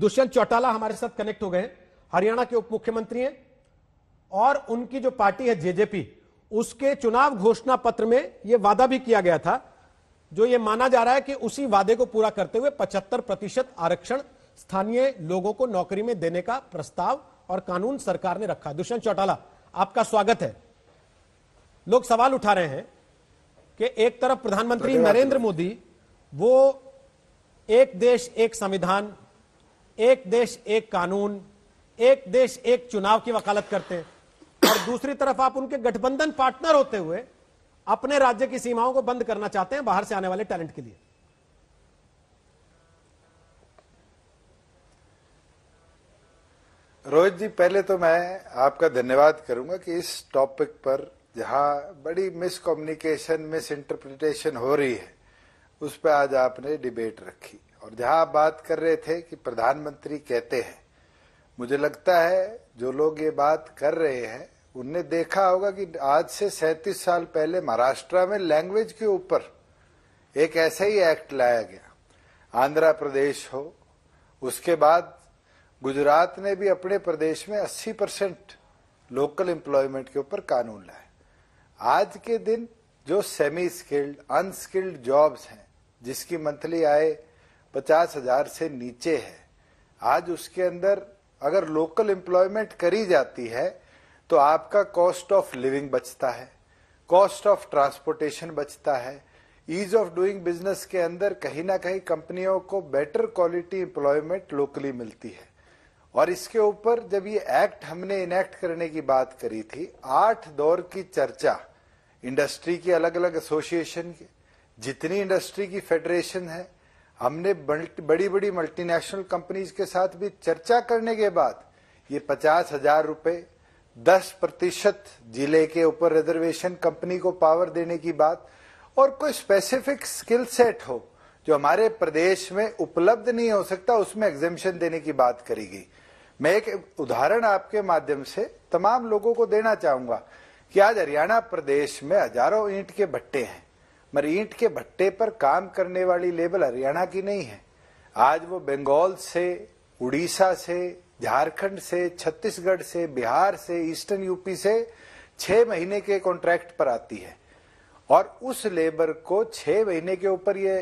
दुष्यंत चौटाला हमारे साथ कनेक्ट हो गए हरियाणा के उप मुख्यमंत्री हैं और उनकी जो पार्टी है जेजेपी उसके चुनाव घोषणा पत्र में यह वादा भी किया गया था जो ये माना जा रहा है कि उसी वादे को पूरा करते हुए 75 प्रतिशत आरक्षण स्थानीय लोगों को नौकरी में देने का प्रस्ताव और कानून सरकार ने रखा दुष्यंत चौटाला आपका स्वागत है लोग सवाल उठा रहे हैं कि एक तरफ प्रधानमंत्री नरेंद्र मोदी वो एक देश एक संविधान एक देश एक कानून एक देश एक चुनाव की वकालत करते हैं और दूसरी तरफ आप उनके गठबंधन पार्टनर होते हुए अपने राज्य की सीमाओं को बंद करना चाहते हैं बाहर से आने वाले टैलेंट के लिए रोहित जी पहले तो मैं आपका धन्यवाद करूंगा कि इस टॉपिक पर जहां बड़ी मिसकम्युनिकेशन मिस इंटरप्रिटेशन हो रही है उस पर आज आपने डिबेट रखी और जहां आप बात कर रहे थे कि प्रधानमंत्री कहते हैं मुझे लगता है जो लोग ये बात कर रहे हैं उनने देखा होगा कि आज से सैतीस साल पहले महाराष्ट्र में लैंग्वेज के ऊपर एक ऐसा ही एक्ट लाया गया आंध्र प्रदेश हो उसके बाद गुजरात ने भी अपने प्रदेश में 80 परसेंट लोकल एम्प्लॉयमेंट के ऊपर कानून लाए आज के दिन जो सेमी स्किल्ड अनस्किल्ड जॉब्स हैं जिसकी मंथली आय पचास हजार से नीचे है आज उसके अंदर अगर लोकल एम्प्लॉयमेंट करी जाती है तो आपका कॉस्ट ऑफ लिविंग बचता है कॉस्ट ऑफ ट्रांसपोर्टेशन बचता है ईज ऑफ डूइंग बिजनेस के अंदर कहीं ना कहीं कंपनियों को बेटर क्वालिटी एम्प्लॉयमेंट लोकली मिलती है और इसके ऊपर जब ये एक्ट हमने इनेक्ट करने की बात करी थी आठ दौर की चर्चा इंडस्ट्री की अलग अलग एसोसिएशन की जितनी इंडस्ट्री की फेडरेशन है हमने बड़ी बड़ी मल्टीनेशनल कंपनीज के साथ भी चर्चा करने के बाद ये पचास हजार रूपये दस प्रतिशत जिले के ऊपर रिजर्वेशन कंपनी को पावर देने की बात और कोई स्पेसिफिक स्किल सेट हो जो हमारे प्रदेश में उपलब्ध नहीं हो सकता उसमें एग्जेम्पन देने की बात करी गई मैं एक उदाहरण आपके माध्यम से तमाम लोगों को देना चाहूंगा कि आज हरियाणा प्रदेश में हजारों ईंट के भट्टे हैं मगर ईंट के भट्टे पर काम करने वाली लेबर हरियाणा की नहीं है आज वो बंगाल से उड़ीसा से झारखंड से छत्तीसगढ़ से बिहार से ईस्टर्न यूपी से छह महीने के कॉन्ट्रैक्ट पर आती है और उस लेबर को छह महीने के ऊपर ये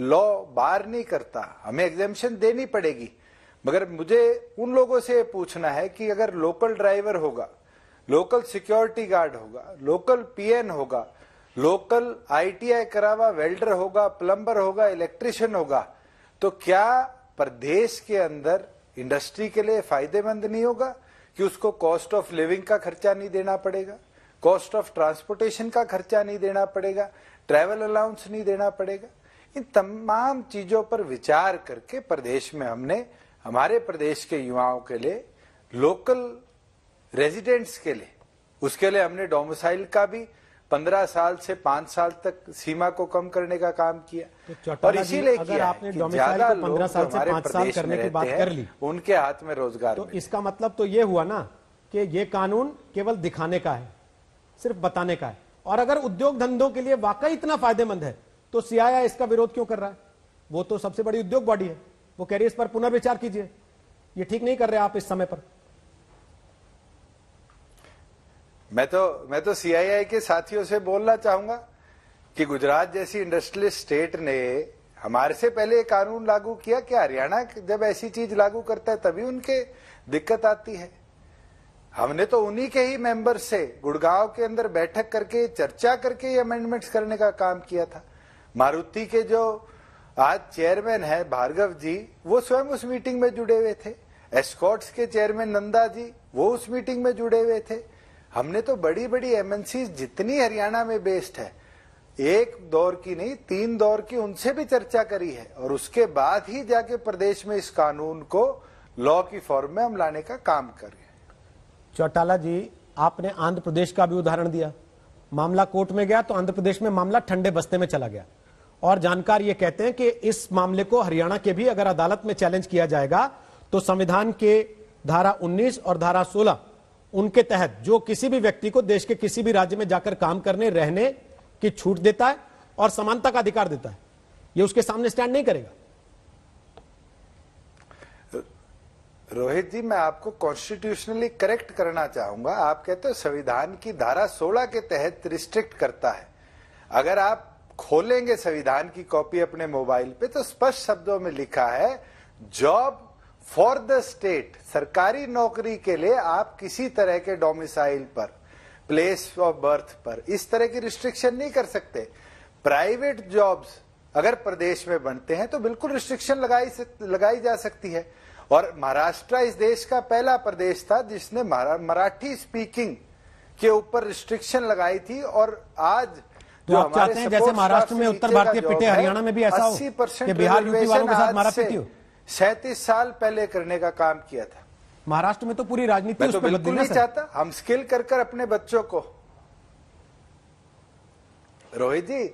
लॉ बार नहीं करता हमें एग्जामेशन देनी पड़ेगी मगर मुझे उन लोगों से पूछना है कि अगर लोकल ड्राइवर होगा लोकल सिक्योरिटी गार्ड होगा लोकल पीएन होगा लोकल आईटीआई करा हुआ वेल्डर होगा प्लम्बर होगा इलेक्ट्रिशियन होगा तो क्या प्रदेश के अंदर इंडस्ट्री के लिए फायदेमंद नहीं होगा कि उसको कॉस्ट ऑफ लिविंग का खर्चा नहीं देना पड़ेगा कॉस्ट ऑफ ट्रांसपोर्टेशन का खर्चा नहीं देना पड़ेगा ट्रैवल अलाउंस नहीं देना पड़ेगा इन तमाम चीजों पर विचार करके प्रदेश में हमने हमारे प्रदेश के युवाओं के लिए लोकल रेजिडेंट्स के लिए उसके लिए हमने डोमिसाइल का भी पंद्रह साल से पांच साल तक सीमा को कम करने का काम किया तो और इसीलिए आपने ज्यादा पंद्रह साल से पांच साल करने की बात कर ली उनके हाथ में रोजगार तो इसका मतलब तो ये हुआ ना कि ये कानून केवल दिखाने का है सिर्फ बताने का है और अगर उद्योग धंधों के लिए वाकई इतना फायदेमंद है तो सीआईआई इसका विरोध क्यों कर रहा है वो तो सबसे बड़ी उद्योग बॉडी है वो कह रही है इस पर पुनर्विचार कीजिए ये ठीक नहीं कर रहे आप इस समय पर मैं तो मैं तो सीआईआई के साथियों से बोलना चाहूंगा कि गुजरात जैसी इंडस्ट्रियलिस्ट स्टेट ने हमारे से पहले कानून लागू किया कि हरियाणा जब ऐसी चीज लागू करता है तभी उनके दिक्कत आती है हमने तो उन्हीं के ही मेंबर से गुड़गांव के अंदर बैठक करके चर्चा करके ये अमेंडमेंट्स करने का काम किया था मारुति के जो आज चेयरमैन है भार्गव जी वो स्वयं उस मीटिंग में जुड़े हुए थे एस्कॉट्स के चेयरमैन नंदा जी वो उस मीटिंग में जुड़े हुए थे हमने तो बड़ी बड़ी एमएनसी जितनी हरियाणा में बेस्ड है एक दौर की नहीं तीन दौर की उनसे भी चर्चा करी है और उसके बाद ही जाके प्रदेश में इस कानून को लॉ की फॉर्म में हम लाने का काम कर रहे हैं चौटाला जी आपने आंध्र प्रदेश का भी उदाहरण दिया मामला कोर्ट में गया तो आंध्र प्रदेश में मामला ठंडे बस्ते में चला गया और जानकार ये कहते हैं कि इस मामले को हरियाणा के भी अगर अदालत में चैलेंज किया जाएगा तो संविधान के धारा 19 और धारा उनके तहत जो किसी भी व्यक्ति को देश के किसी भी राज्य में जाकर काम करने रहने की छूट देता है और समानता का अधिकार देता है ये उसके सामने स्टैंड नहीं करेगा रोहित जी मैं आपको कॉन्स्टिट्यूशनली करेक्ट करना चाहूंगा आप कहते हो संविधान की धारा 16 के तहत रिस्ट्रिक्ट करता है अगर आप खोलेंगे संविधान की कॉपी अपने मोबाइल पे तो स्पष्ट शब्दों में लिखा है जॉब फॉर द स्टेट सरकारी नौकरी के लिए आप किसी तरह के डोमिसाइल पर प्लेस ऑफ बर्थ पर इस तरह की रिस्ट्रिक्शन नहीं कर सकते प्राइवेट जॉब्स अगर प्रदेश में बनते हैं तो बिल्कुल रिस्ट्रिक्शन लगाई लगाई जा सकती है और महाराष्ट्र इस देश का पहला प्रदेश था जिसने मराठी स्पीकिंग के ऊपर रिस्ट्रिक्शन लगाई थी और आज तो आप चाहते हैं जैसे महाराष्ट्र में उत्तर भारतीय पिटे हरियाणा में भी ऐसा हो कि बिहार यूपी वालों के साथ मारा पिटी हो सैतीस साल पहले करने का काम किया था महाराष्ट्र में तो पूरी राजनीति तो बिल्कुल नहीं चाहता हम स्किल कर कर अपने बच्चों को रोहित जी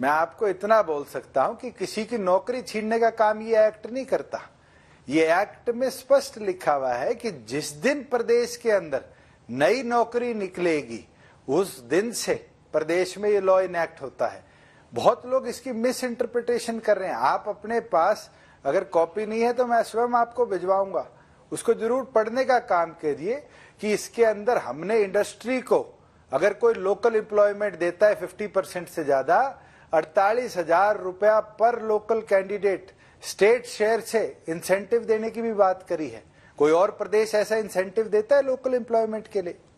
मैं आपको इतना बोल सकता हूं कि किसी की नौकरी छीनने का काम ये एक्ट नहीं करता ये एक्ट में स्पष्ट लिखा हुआ है कि जिस दिन प्रदेश के अंदर नई नौकरी निकलेगी उस दिन से प्रदेश में ये लॉ इनैक्ट होता है बहुत लोग इसकी मिस इंटरप्रिटेशन कर रहे हैं आप अपने पास अगर कॉपी नहीं है तो मैं स्वयं आपको भिजवाऊंगा उसको जरूर पढ़ने का काम करिए कि इसके अंदर हमने इंडस्ट्री को अगर कोई लोकल एम्प्लॉयमेंट देता है 50 परसेंट से ज्यादा अड़तालीस हजार रुपया पर लोकल कैंडिडेट स्टेट शेयर से इंसेंटिव देने की भी बात करी है कोई और प्रदेश ऐसा इंसेंटिव देता है लोकल एम्प्लॉयमेंट के लिए